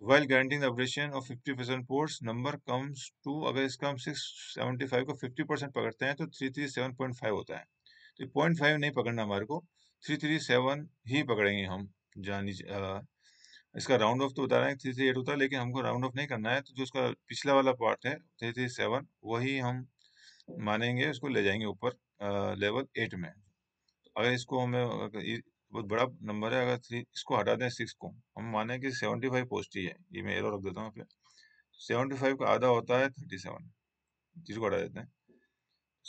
well granting operation of fifty percent posts number comes to अगर इसका हम फाइव को फिफ्टी परसेंट पकड़ते हैं तो three three seven point five होता है तो पॉइंट फाइव नहीं पकड़ना हमारे को थ्री थ्री सेवन ही पकड़ेंगे हम जानी इसका राउंड ऑफ तो बता रहे हैं थ्री थ्री एट होता है लेकिन हमको राउंड ऑफ नहीं करना है तो जो उसका पिछला वाला पार्ट है थ्री थ्री सेवन वही हम मानेंगे उसको ले जाएंगे ऊपर लेवल एट में अगर इसको हमें बहुत बड़ा नंबर है अगर थ्री इसको हटा दें सिक्स को हम माने कि सेवेंटी फाइव पॉजिटिव है ये मैं एरो रख देता हूँ यहाँ पे तो सेवेंटी फाइव का आधा होता है थर्टी सेवन जिसको हटा देते हैं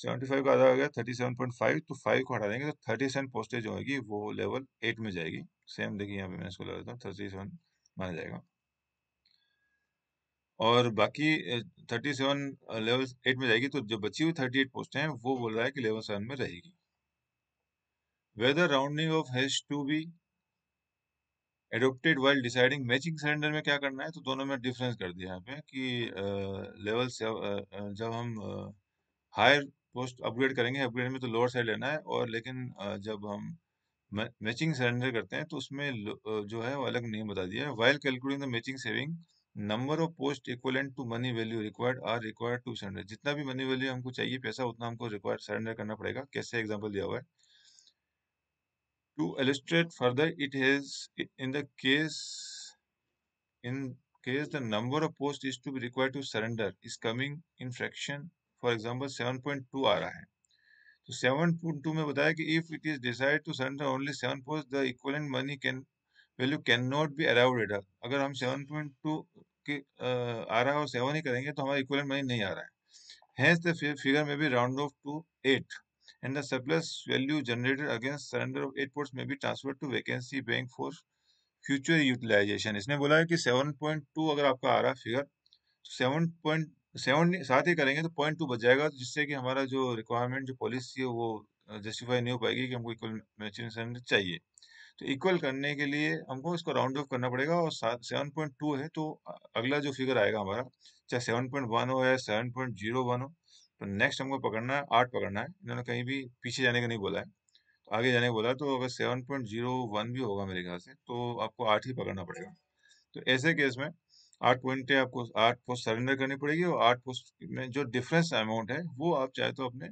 सेवेंटी फाइव का आधा हो गया थर्टी सेवन पॉइंट फाइव तो फाइव को हटा देंगे तो थर्टी सेवन पोस्टेज होगी वो लेवल एट में जाएगी सेम देखिए यहाँ पे मैं इसको लगा देता हूँ थर्टी सेवन माना जाएगा और बाकी थर्टी सेवन लेवल एट में जाएगी तो जो बची हुई थर्टी एट पोस्टें हैं वो बोल रहा है कि लेवल सेवन में रहेगी whether rounding off has to be adopted while deciding matching surrender में क्या करना है तो दोनों में डिफरेंस कर दिया यहाँ पे कि लेवल uh, uh, जब हम हायर पोस्ट अपग्रेड करेंगे अपग्रेड में तो लोअर साइड लेना है और लेकिन uh, जब हम मैचिंग सिलेंडर करते हैं तो उसमें जो है वो अलग नियम बता दिया है while calculating the matching saving number of post equivalent to money value required are required to surrender जितना भी मनी वैल्यू हमको चाहिए पैसा उतना हमको रिक्वायर्ड सरेंडर करना पड़ेगा कैसे एग्जाम्पल दिया हुआ है To illustrate further, it is in the case in case the number of post is to be required to surrender is coming in fraction for example seven point two आ रहा है तो सेवन पॉइंट टू में बताया कि if it is decide to surrender only seven post the equivalent money can value can not be rounded eight अगर हम सेवन पॉइंट टू के आ रहा है और सेवन ही करेंगे तो हमारा इक्वलेंट मनी नहीं आ रहा है हैंस द फिगर में be round off to eight and the surplus value generated against surrender of eight ports may be transferred to vacancy bank for future utilisation इसने बोला है कि 7.2 अगर आपका आ रहा फिगर तो सेवन सेवन साथ ही करेंगे तो पॉइंट टू बच जाएगा तो जिससे कि हमारा जो रिक्वायरमेंट जो पॉलिसी है वो जस्टिफाई uh, नहीं हो पाएगी कि हमको इक्वल मैचिंग सरेंडर चाहिए तो इक्वल करने के लिए हमको इसको राउंड ऑफ करना पड़ेगा और सेवन पॉइंट टू है तो अगला जो फिगर आएगा हमारा चाहे सेवन पॉइंट वन हो या सेवन पॉइंट जीरो वन हो तो नेक्स्ट हमको पकड़ना है आठ पकड़ना है इन्होंने कहीं भी पीछे जाने का नहीं बोला है तो आगे जाने का बोला है तो अगर सेवन पॉइंट जीरो वन भी होगा मेरे ख्याल से तो आपको आठ ही पकड़ना पड़ेगा तो ऐसे केस में आठ पॉइंट आपको आठ पोस्ट सरेंडर करनी पड़ेगी और आठ पोस्ट में जो डिफरेंस अमाउंट है वो आप चाहे तो अपने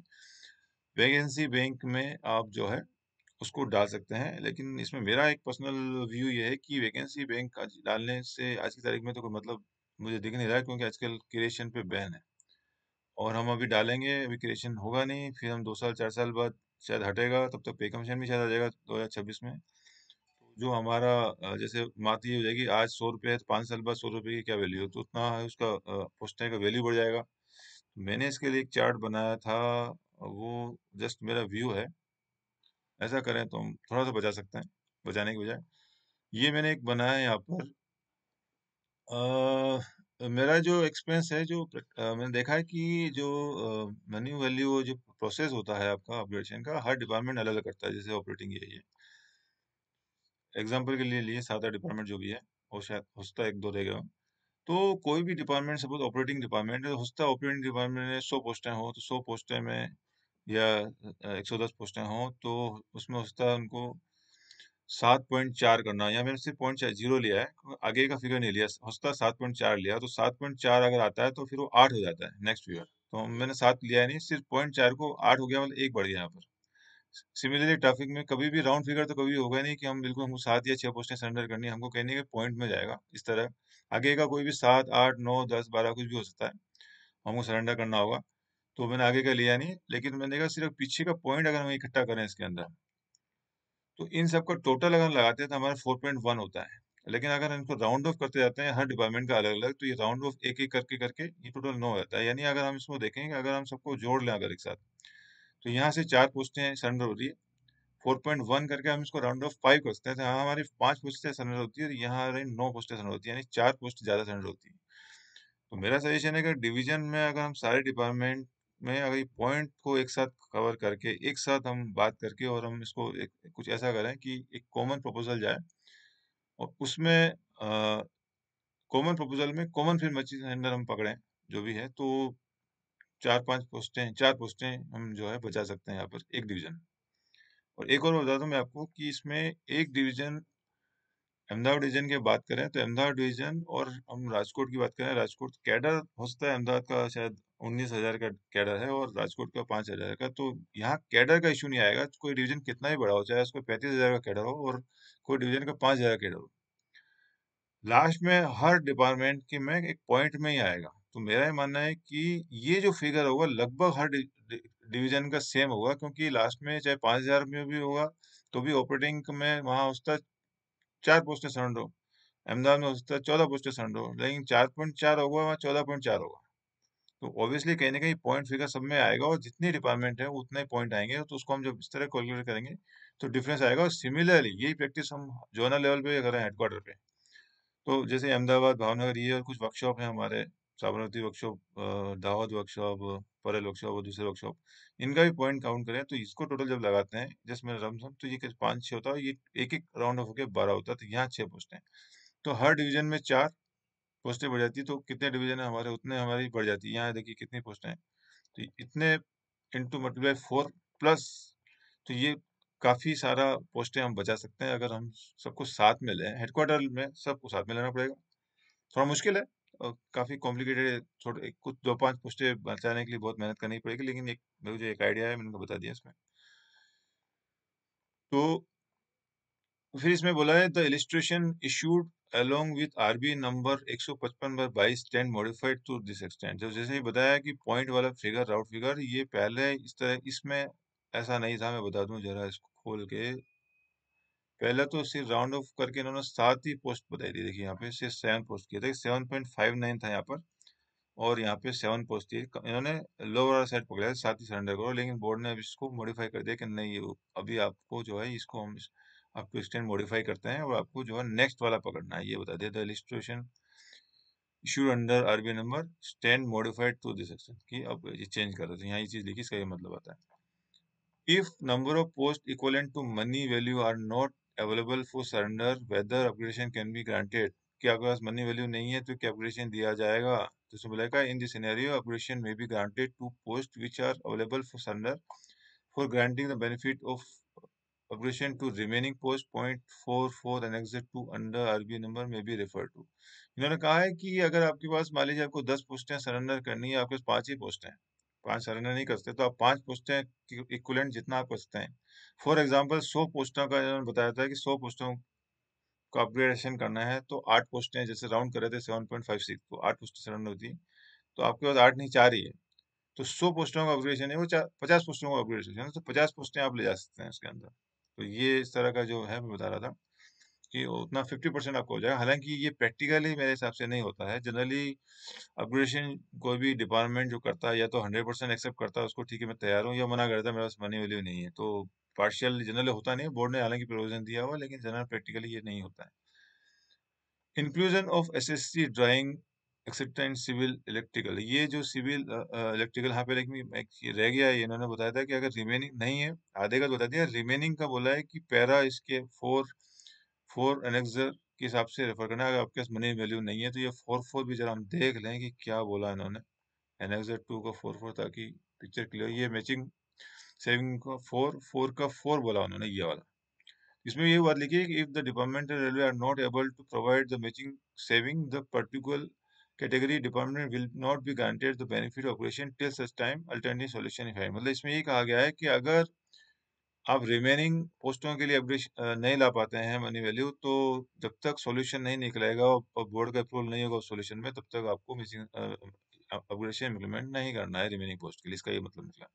वैकेंसी बैंक में आप जो है उसको डाल सकते हैं लेकिन इसमें मेरा एक पर्सनल व्यू ये है कि वैकेंसी बैंक डालने से आज की तारीख में तो कोई मतलब मुझे दिख नहीं रहा है क्योंकि आजकल क्रिएशन पे बैन है और हम अभी डालेंगे अभी क्रिएशन होगा नहीं फिर हम दो साल चार साल बाद शायद हटेगा तब तक पे कमीशन भी शायद आ जाएगा दो हज़ार छब्बीस में तो जो हमारा जैसे मात ये हो जाएगी आज सौ रुपये है तो पाँच साल बाद सौ रुपये की क्या वैल्यू है तो उतना है उसका पोस्टने का वैल्यू बढ़ जाएगा तो मैंने इसके लिए एक चार्ट बनाया था वो जस्ट मेरा व्यू है ऐसा करें तो हम थोड़ा सा बचा सकते हैं बचाने के बजाय ये मैंने एक बनाया है यहाँ पर मेरा जो एक्सपीरियंस है जो मैंने देखा है कि जो मनी वैल्यू जो प्रोसेस होता है आपका अपग्रेडेशन का हर डिपार्टमेंट अलग अलग करता है जैसे ऑपरेटिंग यही है एग्जाम्पल के लिए लिए सात आठ डिपार्टमेंट जो भी है वो शायद हस्ता एक दो रह गए तो कोई भी डिपार्टमेंट सपोज ऑपरेटिंग डिपार्टमेंट हस्ता ऑपरेटिंग डिपार्टमेंट में सौ पोस्टें हो तो सौ पोस्टें में या एक सौ दस पोस्टें हों तो उसमें हस्ता उनको सात पॉइंट चार करना यहाँ मैंने सिर्फ पॉइंट चार जीरो लिया है आगे का फिगर नहीं लिया हो सकता सात पॉइंट चार लिया तो सात पॉइंट चार अगर आता है तो फिर वो आठ हो जाता है नेक्स्ट फिगर तो मैंने सात लिया नहीं सिर्फ पॉइंट चार को आठ हो गया मतलब एक बढ़ गया यहाँ पर सिमिलरली ट्रैफिक में कभी भी राउंड फिगर तो कभी होगा नहीं कि हम बिल्कुल हमको सात या छह पोस्टें सरेंडर करनी हमको कहने के पॉइंट में जाएगा इस तरह आगे का कोई भी सात आठ नौ दस बारह कुछ भी हो सकता है हमको सरेंडर करना होगा तो मैंने आगे का लिया नहीं लेकिन मैंने कहा सिर्फ पीछे का पॉइंट अगर हम इकट्ठा करें इसके अंदर तो इन सब का टोटल अगर लगाते हैं तो हमारा फोर पॉइंट वन होता है लेकिन अगर इनको राउंड ऑफ करते जाते हैं हर डिपार्टमेंट का अलग अलग तो ये राउंड ऑफ एक एक करके करके ये टोटल नौ रहता है यानी अगर हम देखें कि अगर हम सबको जोड़ लें अगर एक साथ तो यहाँ से चार पोस्टें सरेंडर होती है फोर पॉइंट वन करके हम इसको राउंड ऑफ फाइव कर सकते हैं तो यहाँ हमारी पांच पोस्टें सरेंडर होती है और यहाँ आ रही नौ पोस्टें सरेंडर होती है यानी चार पोस्ट ज़्यादा सरेंडर होती है तो मेरा सजेशन है कि डिवीजन में अगर हम सारे डिपार्टमेंट में अगर पॉइंट को एक साथ कवर करके एक साथ हम बात करके और हम इसको एक कुछ ऐसा करें कि एक कॉमन प्रपोजल जाए और उसमें कॉमन प्रपोजल में कॉमन फिर मची अंदर हम पकड़ें जो भी है तो चार पांच पोस्टें चार पोस्टें हम जो है बचा सकते हैं यहाँ पर एक डिवीजन और एक और बता दूँ मैं आपको कि इसमें एक डिवीजन अहमदाबाद डिवीजन की बात करें तो अहमदाबाद डिवीजन और हम राजकोट की बात करें राजकोट कैडर हो सकता है अहमदाबाद का शायद उन्नीस हजार का कैडर है और राजकोट का पांच हजार का तो यहाँ कैडर का इशू नहीं आएगा कोई डिवीजन कितना ही बड़ा हो चाहे उसको पैंतीस हजार का कैडर हो और कोई डिवीजन का पांच हजार कैडर हो लास्ट में हर डिपार्टमेंट के में एक पॉइंट में ही आएगा तो मेरा ये मानना है कि ये जो फिगर होगा लगभग हर डिवीजन का सेम होगा क्योंकि लास्ट में चाहे पाँच हज़ार में भी होगा तो भी ऑपरेटिंग में वहाँ उसका चार पोस्टें सरेंडर हो अहमदाबाद में उसका चौदह पोस्टें सरेंडर हो लेकिन चार पॉइंट चार होगा वहाँ चौदह पॉइंट चार होगा तो ऑब्वियसली कहीं ना कहीं पॉइंट फिगर सब में आएगा और जितनी रिक्वायरमेंट है उतने पॉइंट आएंगे तो उसको हम जब इस तरह कैलकुलेट करेंगे तो डिफरेंस आएगा और सिमिलरली यही प्रैक्टिस हम जोनल लेवल पे कर रहे हैं हेडक्वार्टर पे तो जैसे अहमदाबाद भावनगर ये और कुछ वर्कशॉप हैं हमारे साबरमती वर्कशॉप दावत वर्कशॉप परेल वर्कशॉप और दूसरे वर्कशॉप इनका भी पॉइंट काउंट करें तो इसको टोटल जब लगाते हैं जिसमें रमसम तो ये पाँच छः होता है ये एक एक राउंड ऑफ होकर बारह होता है तो यहाँ छः पोस्ट हैं तो हर डिवीजन में चार पोस्टें बढ़ जाती है तो कितने डिवीजन है हमारे उतने हमारी बढ़ जाती है यहाँ देखिए कितनी पोस्टें हैं तो इतने इंटू मल्टीप्लाई फोर प्लस तो ये काफ़ी सारा पोस्टें हम बचा सकते हैं अगर हम सबको साथ में लें हेडक्वार्टर में सबको साथ में लेना पड़ेगा थोड़ा मुश्किल है और काफ़ी कॉम्प्लिकेटेड छोटे कुछ दो पांच पोस्टें बचाने के लिए बहुत मेहनत करनी पड़ेगी लेकिन एक मेरे जो एक आइडिया है मैंने उनको बता दिया इसमें तो फिर इसमें बोला है the illustration issued along with RB number 155 by 22 stand modified to this extent तो जैसे ही बताया कि पॉइंट वाला फिगर राउट फिगर ये पहले इस तरह इसमें ऐसा नहीं था मैं बता दूं जरा इसको खोल के पहले तो सिर्फ राउंड ऑफ करके इन्होंने सात ही पोस्ट बताई थी देखिए यहाँ पे सिर्फ सेवन पोस्ट किया था सेवन पॉइंट फाइव नाइन था यहाँ पर और यहाँ पे सेवन पोस्ट थी इन्होंने लोअर वाला साइड पकड़ा था सात ही सरेंडर करो लेकिन बोर्ड ने अभी इसको मॉडिफाई कर दिया कि नहीं अभी आपको जो है इसको हम आपको स्टैंड मॉडिफाई करते हैं और आपको जो है नेक्स्ट वाला पकड़ना है ये बता दिया the registration issue under R B number stand modified to this section कि अब ये चेंज कर रहे थे यहाँ ये चीज़ लिखी इसका ये मतलब आता है if number of post equivalent to money value are not available for surrender whether upgradation can be granted कि आपके पास मनी वैल्यू नहीं है तो क्या अपग्रेडेशन दिया जाएगा तो उसमें बोलेगा in this scenario upgradation may be granted to post which are available for surrender for granting the benefit of Progression to remaining post 0.44 and exit to under RBI number may be referred to. इन्होंने कहा है कि अगर आपके पास मान लीजिए आपको 10 पोस्टें सरेंडर करनी है आपके पास पांच ही पोस्टें हैं पांच सरेंडर नहीं करते तो आप पांच पोस्टें इक्वलेंट जितना आप कर सकते हैं फॉर एग्जाम्पल सौ पोस्टों का इन्होंने बताया था कि सौ पोस्टों का अपग्रेडेशन करना है तो आठ पोस्टें जैसे राउंड करे थे सेवन पॉइंट फाइव सिक्स को आठ पोस्टें सरेंडर होती तो आपके पास आठ नहीं चार ही है तो सौ पोस्टों का अपग्रेडेशन है वो पचास पोस्टों का अपग्रेडेशन है तो पचास पोस्टें आप ले जा सकते हैं उसके अंदर तो ये इस तरह का जो है मैं बता रहा था कि उतना फिफ्टी परसेंट आपको हो जाएगा हालांकि ये प्रैक्टिकली मेरे हिसाब से नहीं होता है जनरली अपग्रेडेशन कोई भी डिपार्टमेंट जो करता है या तो हंड्रेड परसेंट एक्सेप्ट करता है उसको ठीक है मैं तैयार हूँ या मना करता है मेरे पास मनी वैल्यू नहीं है तो पार्शियल जनरली होता नहीं बोर्ड ने हालांकि प्रोविजन दिया हुआ लेकिन जनरल प्रैक्टिकली ये नहीं होता है inclusion of S S C drawing except in civil electrical ये जो सिविल इलेक्ट्रिकल यहाँ पे लेकिन रह गया है इन्होंने बताया था कि अगर रिमेनिंग नहीं है आधे का तो बता दिया रिमेनिंग का बोला है कि पैरा इसके फोर फोर एनेक्सर के हिसाब से रेफर करना है अगर आपके पास मनी वैल्यू नहीं है तो ये फोर फोर भी जरा हम देख लें कि क्या बोला इन्होंने एनेक्सर टू का फोर फोर ताकि पिक्चर क्लियर ये मैचिंग सेविंग का फोर फोर का फोर बोला उन्होंने ये वाला इसमें ये बात लिखी है कि if the departmental railway are not able to provide the matching saving the particular category department will not be guaranteed the benefit operation till such time alternative solution है मतलब इसमें ये कहा गया है कि अगर आप रिमेनिंग पोस्टों के लिए अपडेट नहीं ला पाते हैं मनी वैल्यू तो जब तक सॉल्यूशन नहीं निकलेगा और बोर्ड का अप्रूवल नहीं होगा सॉल्यूशन में तब तक आपको मिसिंग अपग्रेडेशन इम्प्लीमेंट नहीं करना है रिमेनिंग पोस्ट के लिए इसका ये मतलब निकला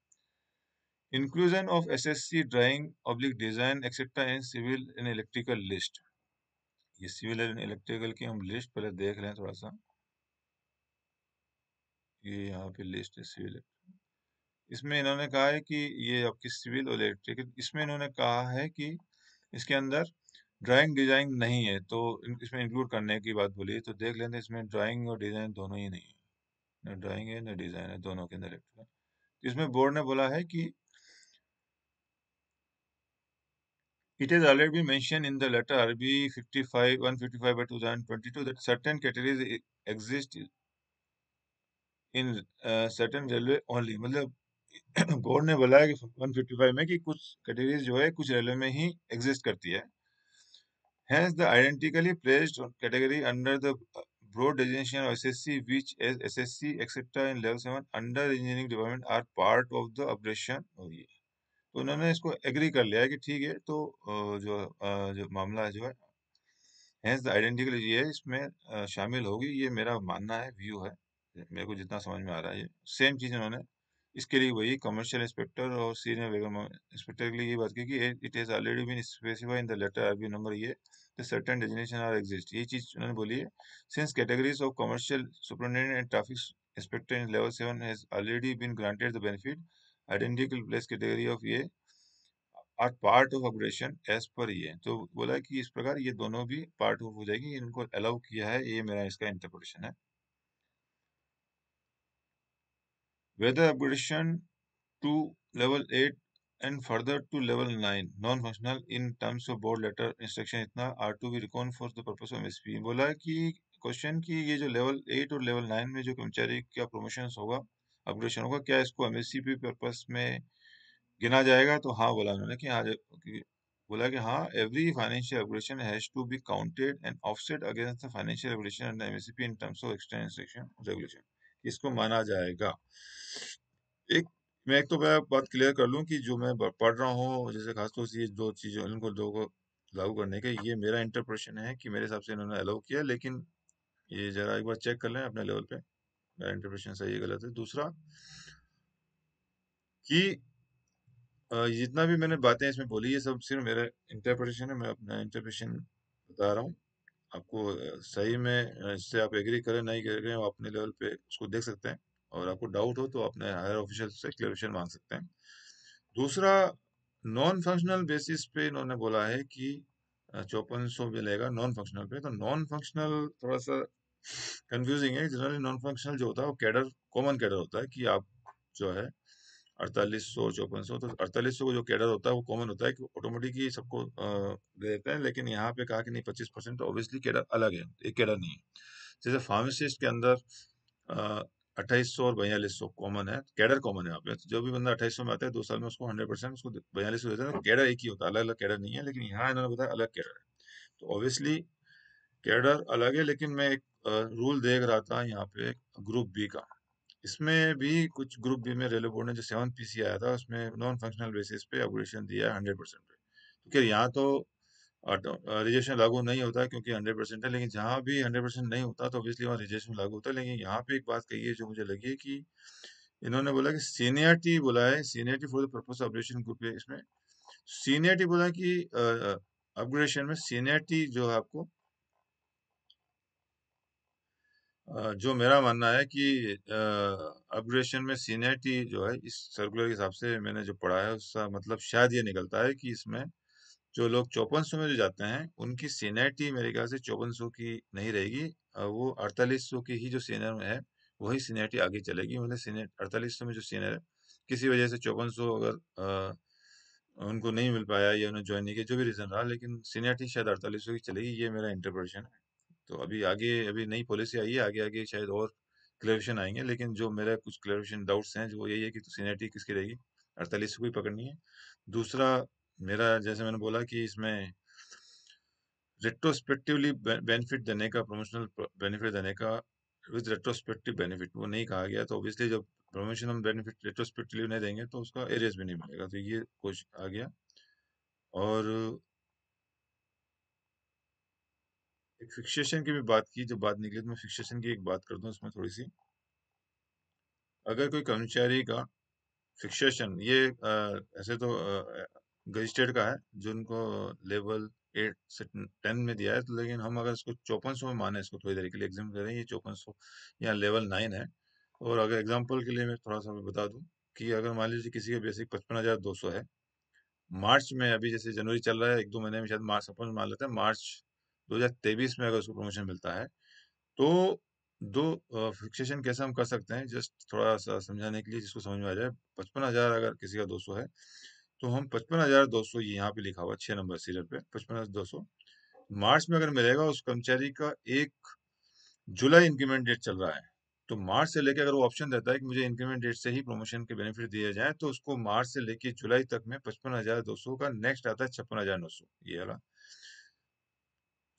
inclusion of S S C drawing public design etcetera in civil and electrical list ये सिविल एंड इलेक्ट्रिकल की हम लिस्ट पहले देख लें थोड़ा सा ये यहाँ पे लिस्ट है सिविल इसमें इन्होंने कहा है कि ये आपकी सिविल और इलेक्ट्रिक इसमें इन्होंने कहा है कि इसके अंदर ड्राइंग डिजाइन नहीं है तो इसमें इंक्लूड करने की बात बोली तो देख लेते इसमें ड्राइंग और डिजाइन दोनों ही नहीं है न ड्राइंग है न डिजाइन है दोनों के अंदर इलेक्ट्रिकल तो इसमें बोर्ड ने बोला है कि It has already been mentioned in the letter RB 55 155 by 2022 that certain categories exist in certain railway only मतलब बोर्ड ने बोला वन कि 155 में कि कुछ कैटेगरीज जो है कुछ रेलवे में ही एग्जिस्ट करती है hence the identically placed category under the broad definition of SSC, which as SSC, etc. In level 7 under engineering department are part of the operation. तो उन्होंने इसको एग्री कर लिया है कि ठीक है तो जो जो मामला जो है हैंस द आइडेंटिकली ये इसमें शामिल होगी ये मेरा मानना है व्यू है मेरे को जितना समझ में आ रहा है ये सेम चीज़ इन्होंने इसके लिए वही कमर्शियल इंस्पेक्टर और सीनियर वेगम इंस्पेक्टर के लिए ये बात की कि it is already been specify in the letter R number ये the certain designation are exist ये चीज़ उन्होंने बोली है since categories of commercial superintendent and traffic inspector in level seven has already been granted the benefit identical place category of ये are part of operation as per ये तो बोला कि इस प्रकार ये दोनों भी पार्ट ऑफ हो जाएगी इनको अलाउ किया है ये मेरा इसका इंटरप्रिटेशन है whether upgradation to level 8 and further to level 9 non-functional in terms of board letter instruction itna are to be reckoned for the purpose of MSP. P बोला कि क्वेश्चन की ये जो लेवल एट और लेवल नाइन में जो कर्मचारी का प्रमोशन होगा अपग्रेडेशन होगा क्या इसको M S C P purpose में गिना जाएगा तो हाँ बोला उन्होंने कि हाँ बोला कि हाँ every financial upgradation has to be counted and offset against the financial upgradation and MSCP in terms of external instruction regulation इसको माना जाएगा एक मैं एक तो मैं बात क्लियर कर लूं कि जो मैं पढ़ रहा हूं जैसे खासतौर से ये दो चीजें इनको दो को लागू करने के ये मेरा इंटरप्रेशन है कि मेरे हिसाब से इन्होंने अलाउ किया लेकिन ये जरा एक बार चेक कर लें अपने लेवल पे मेरा इंटरप्रेशन सही है गलत है दूसरा कि जितना भी मैंने बातें इसमें बोली ये सब सिर्फ मेरा इंटरप्रिटेशन है मैं अपना इंटरप्रिटेशन बता रहा हूँ आपको सही में इससे आप एग्री करें नहीं करें आप अपने लेवल पे उसको देख सकते हैं और आपको डाउट हो तो अपने हायर ऑफिशियल से क्लियरेशन मांग सकते हैं दूसरा नॉन फंक्शनल बेसिस पे इन्होंने बोला है कि चौपन सौ मिलेगा नॉन फंक्शनल पे तो नॉन फंक्शनल थोड़ा सा कंफ्यूजिंग है जनरली नॉन फंक्शनल जो होता है वो कैडर कॉमन कैडर होता है कि आप जो है अड़तालीस सौ चौपन सौ तो अड़तालीस सौ जो कैडर होता है वो कॉमन होता है कि ऑटोमेटिक ही सबको दे देते हैं लेकिन यहाँ पे कहा कि नहीं पच्चीस परसेंट तो ऑब्वियसली कैडर अलग है एक कैडर नहीं है जैसे फार्मासिस्ट के अंदर अट्ठाईस सौ और बयालीस सौ कॉमन है कैडर कॉमन है यहाँ पे जो भी बंदा अट्ठाईस सौ में आता है दो साल में उसको हंड्रेड परसेंट उसको बयालीस सौ देते हैं तो कैडर एक ही होता है अलग अलग कैडर नहीं है लेकिन यहाँ इन्होंने बताया अलग कैडर है तो ऑब्वियसली कैडर अलग है लेकिन मैं एक रूल देख रहा था यहाँ पे ग्रुप बी का इसमें भी कुछ ग्रुप बी में रेलवे बोर्ड ने जो सेवन पीसी आया था उसमें नॉन फंक्शनल बेसिस पे अपग्रेडेशन दिया है हंड्रेड परसेंट पे तो खैर यहाँ तो रिजेक्शन लागू नहीं होता क्योंकि हंड्रेड परसेंट है लेकिन जहाँ भी हंड्रेड परसेंट नहीं होता तो ऑब्वियसली वहाँ रिजेक्शन लागू होता है लेकिन यहाँ पे एक बात कही है जो मुझे लगी है कि इन्होंने बोला कि सीनियरिटी बोला है seniority for the purpose of group है इसमें सीनियरिटी बोला कि अपग्रेडेशन में सीनियरिटी जो है आपको जो मेरा मानना है कि अपग्रेडेशन में सीनियरिटी जो है इस सर्कुलर के हिसाब से मैंने जो पढ़ा है उसका मतलब शायद ये निकलता है कि इसमें जो लोग सौ में जो जाते हैं उनकी सीनियरिटी मेरे ख्याल से सौ की नहीं रहेगी वो अड़तालीस सौ की ही जो सीनियर है वही सीनियरिटी आगे चलेगी मतलब सीनियर 4800 में जो सीनियर है किसी वजह से सौ अगर आ, उनको नहीं मिल पाया या उन्हें ज्वाइन नहीं किया जो भी रीजन रहा लेकिन सीनियरिटी शायद सौ की चलेगी ये मेरा इंटरप्रिटेशन है तो अभी आगे अभी नई पॉलिसी आई है आगे आगे शायद और क्लेरिफिकेशन आएंगे लेकिन जो मेरा कुछ क्लेरिफिकेशन डाउट्स हैं जो यही है कि तो सीनियरिटी किसकी रहेगी अड़तालीस को ही पकड़नी है दूसरा मेरा जैसे मैंने बोला कि इसमें रेट्रोस्पेक्टिवली बेनिफिट देने का प्रमोशनल बेनिफिट देने का विद रेट्रोस्पेक्टिव बेनिफिट वो नहीं कहा गया तो ऑब्वियसली जब प्रमोशन हम बेनिफिट रेट्रोस्पेक्टिवली नहीं देंगे तो उसका एरियस भी नहीं मिलेगा तो ये कुछ आ गया और एक फिक्सेशन की भी बात की जो बात निकली तो मैं फिक्सेशन की एक बात कर दूँ उसमें थोड़ी सी अगर कोई कर्मचारी का फिक्सेशन ये आ, ऐसे तो गजिस्टेड का है जो उनको लेवल एट से टेन में दिया है तो लेकिन हम अगर इसको चौपन सौ में माने इसको थोड़ी देर के लिए एग्जाम दे रहे हैं ये चौपन सौ यहाँ लेवल नाइन है और अगर एग्जाम्पल के लिए मैं थोड़ा सा बता दूँ कि अगर मान लीजिए किसी का बेसिक पचपन हज़ार दो सौ है मार्च में अभी जैसे जनवरी चल रहा है एक दो महीने में शायद मार्च अपन मान लेते हैं मार्च 2023 में अगर उसको प्रमोशन मिलता है तो दो फिक्सेशन कैसे हम कर सकते हैं जस्ट थोड़ा सा समझाने के लिए जिसको समझ में आ जाए पचपन हज़ार अगर किसी का दो सौ है तो हम पचपन हज़ार दो सौ यहाँ पे लिखा हुआ छह नंबर सीरियल पे पचपन हज़ार दो सौ मार्च में अगर मिलेगा उस कर्मचारी का एक जुलाई इंक्रीमेंट डेट चल रहा है तो मार्च से लेकर अगर वो ऑप्शन देता है कि मुझे इंक्रीमेंट डेट से ही प्रमोशन के बेनिफिट दिए जाए तो उसको मार्च से लेके जुलाई तक में पचपन हजार दो सौ का नेक्स्ट आता है छप्पन हजार नौ सौ ये वाला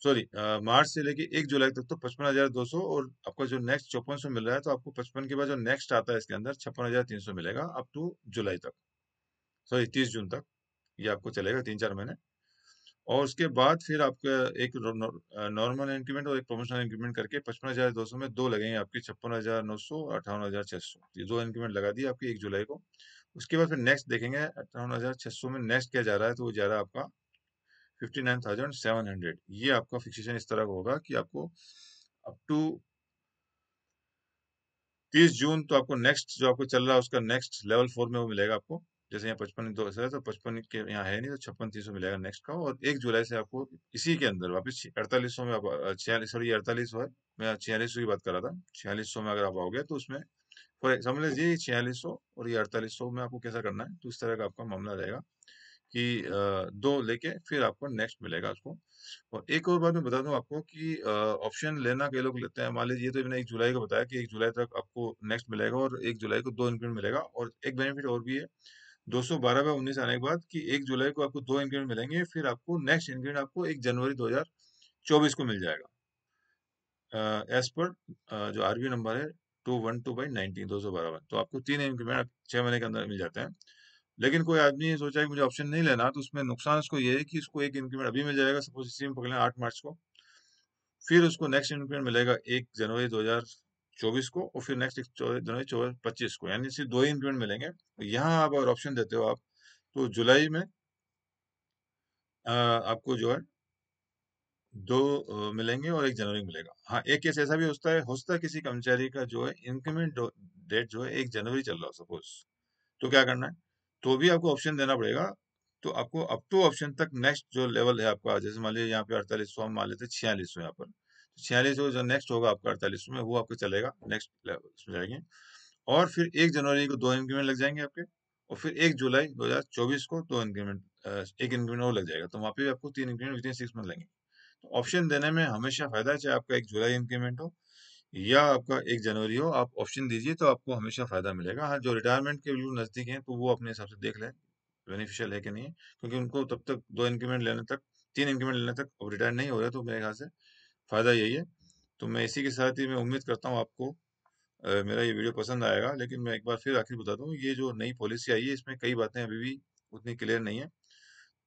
सॉरी मार्च से लेके एक जुलाई तक तो पचपन हजार दो सौ और आपका जो नेक्स्ट चौपन सौ मिल रहा है तो आपको पचपन के बाद जो नेक्स्ट आता है इसके अंदर छप्पन हजार तीन सौ मिलेगा अप टू जुलाई तक सॉरी तीस जून तक ये आपको चलेगा तीन चार महीने और उसके बाद फिर आपका एक नॉर्मल इंक्रीमेंट और एक प्रोमोशनल इंक्रीमेंट करके पचपन हजार दो सौ में दो लगेंगे आपके छप्पन हजार नौ सौ अट्ठावन हजार छह सौ ये दो इंक्रीमेंट लगा दिए आपकी एक जुलाई को उसके बाद फिर नेक्स्ट देखेंगे अट्ठावन हजार छह सौ में नेक्स्ट क्या जा रहा है तो वो जा रहा है आपका 59,700 ये आपका फिक्सेशन इस तरह होगा कि आपको अप टू तीस जून तो आपको नेक्स्ट जो आपको चल रहा है उसका नेक्स्ट लेवल फोर में वो मिलेगा आपको जैसे यहाँ पचपन दो है तो पचपन के यहाँ है नहीं तो छप्पन तीस मिलेगा नेक्स्ट का और एक जुलाई से आपको इसी के अंदर वापस अड़तालीस सौ में छियालीस सॉरी अड़तालीस सौ है मैं छियालीस सौ की बात कर रहा था छियालीस सौ में अगर आप आओगे तो उसमें फॉर समझ लीजिए छियालीस सौ और ये अड़तालीस सौ में आपको कैसा करना है तो इस तरह का आपका मामला रहेगा कि दो लेके फिर आपको नेक्स्ट मिलेगा उसको और एक और बात मैं बता दूं आपको कि ऑप्शन लेना कई लोग लेते हैं मान लीजिए तो मैंने एक जुलाई को बताया कि एक जुलाई तक आपको नेक्स्ट मिलेगा और एक जुलाई को दो इंक्रीमेंट मिलेगा और एक बेनिफिट और भी है दो सौ बारह बाय उन्नीस आने के बाद कि एक जुलाई को आपको दो इंक्रीमेंट मिलेंगे फिर आपको नेक्स्ट इंक्रीमेंट आपको एक जनवरी दो हजार चौबीस को मिल जाएगा एज पर जो आरबी नंबर है two one two by nineteen दो सौ बारह वन तो आपको तीन इंक्रीमेंट छह महीने के अंदर मिल जाते हैं लेकिन कोई आदमी ये सोचा कि मुझे ऑप्शन नहीं लेना तो उसमें नुकसान उसको ये है कि उसको एक इंक्रीमेंट अभी मिल जाएगा सपोज इसी में पकड़ें आठ मार्च को फिर उसको नेक्स्ट इंक्रीमेंट मिलेगा एक जनवरी दो चौबीस को और फिर नेक्स्ट जनवरी चौबीस पच्चीस को यानी सिर्फ दो ही इंक्रीमेंट मिलेंगे यहाँ आप अगर ऑप्शन देते हो आप तो जुलाई में आपको जो है दो मिलेंगे और एक जनवरी मिलेगा हाँ एक केस ऐसा भी होता है होता है किसी कर्मचारी का जो है इंक्रीमेंट डेट जो है एक जनवरी चल रहा हो सपोज तो क्या करना है तो भी आपको ऑप्शन देना पड़ेगा तो आपको अप टू ऑप्शन तक नेक्स्ट जो लेवल है आपका जैसे मान लीजिए यहाँ पे अड़तालीस सौ मान लेते छियालीस सौ यहाँ पर तो छियालीस जो नेक्स्ट होगा आपका अड़तालीस में वो आपको चलेगा नेक्स्ट लेवल उसमें जाएंगे और फिर एक जनवरी को दो इंक्रीमेंट लग जाएंगे आपके और फिर एक जुलाई 2024 को दो इंक्रीमेंट एक इंक्रीमेंट और लग जाएगा तो वहाँ पे आपको तीन increment within six month लगेंगे ऑप्शन तो देने में हमेशा फायदा है चाहे आपका एक जुलाई इंक्रीमेंट हो या आपका एक जनवरी हो आप ऑप्शन दीजिए तो आपको हमेशा फ़ायदा मिलेगा हाँ जो रिटायरमेंट के बिल्कुल नज़दीक हैं तो वो अपने हिसाब से देख लें बेनिफिशियल है कि नहीं है क्योंकि उनको तब तक दो इंक्रीमेंट लेने तक तीन इंक्रीमेंट लेने तक अब रिटायर नहीं हो रहे तो मेरे ख्याल से फ़ायदा यही है तो मैं इसी के साथ ही मैं उम्मीद करता हूँ आपको आ, मेरा ये वीडियो पसंद आएगा लेकिन मैं एक बार फिर आखिर बता दूँ ये जो नई पॉलिसी आई है इसमें कई बातें अभी भी उतनी क्लियर नहीं है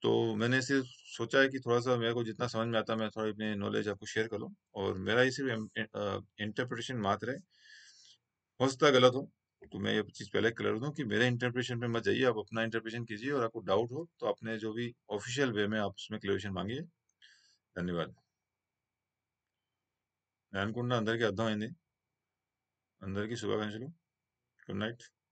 तो मैंने सिर्फ सोचा है कि थोड़ा सा मेरे को जितना समझ में आता है मैं थोड़ा अपने नॉलेज आपको शेयर कर लूँ और मेरा ये सिर्फ इंटरप्रिटेशन मात्र है हो सकता गलत हो तो मैं ये चीज़ पहले क्लियर दूँ कि मेरे इंटरप्रिटेशन पे मत जाइए आप अपना इंटरप्रिटेशन कीजिए और आपको डाउट हो तो अपने जो भी ऑफिशियल वे में आप उसमें क्लियरेशन मांगिए धन्यवाद नैनकुंडा अंदर के अंदर की सुबह गुड नाइट